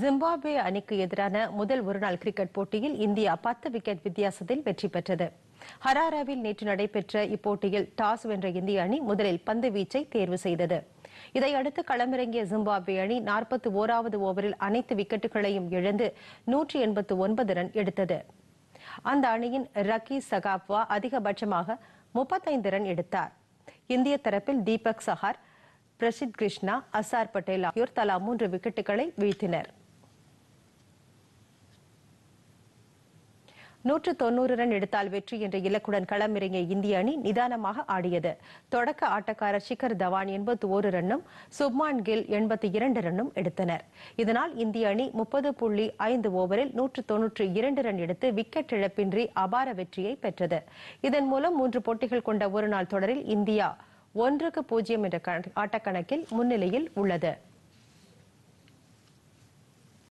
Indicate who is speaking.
Speaker 1: Zimbabwe அணிக்கு எதிரான முதல் ஒருநாள் கிரிக்கெட் போட்டியில் இந்தியா பத்து விக்கெட் வித்தியாசத்தில் வெற்றி பெற்றது ஹராராவில் நேற்று நடைபெற்ற இப்போட்டியில் டாஸ் வென்ற இந்திய அணி முதலில் பந்து வீச்சை தேர்வு செய்தது இதையடுத்து களமிறங்கிய ஜிம்பாப்வே அணி நாற்பத்தி ஓராவது ஓவரில் அனைத்து விக்கெட்டுகளையும் இழந்து நூற்றி எண்பத்து ஒன்பது ரன் எடுத்தது அந்த அணியின் ரக்கி சகாப்வா அதிகபட்சமாக முப்பத்தைந்து ரன் எடுத்தார் இந்திய தரப்பில் தீபக் சஹார் பிரசித் கிருஷ்ணா அசார் பட்டேல் ஆகியோர் தலா மூன்று விக்கெட்டுகளை வீழ்த்தினர் நூற்று தொன்னூறு ரன் எடுத்தால் வெற்றி என்ற இலக்குடன் களமிறங்கிய இந்திய அணி நிதானமாக ஆடியது தொடக்க ஆட்டக்காரர் ஷிகர் தவான் எண்பத்தி ஒரு ரன்னும் சுப்மான் கில் எண்பத்தி இரண்டு ரன்னும் எடுத்தனர் இதனால் இந்திய அணி முப்பது புள்ளி ஐந்து ஓவரில் நூற்று தொன்னூற்று இரண்டு ரன் எடுத்து விக்கெட் இழப்பின்றி அபார வெற்றியை பெற்றது இதன் மூலம் மூன்று போட்டிகள் கொண்ட ஒருநாள் தொடரில் இந்தியா ஒன்றுக்கு பூஜ்ஜியம் என்ற ஆட்டக்கணக்கில் முன்னிலையில் உள்ளது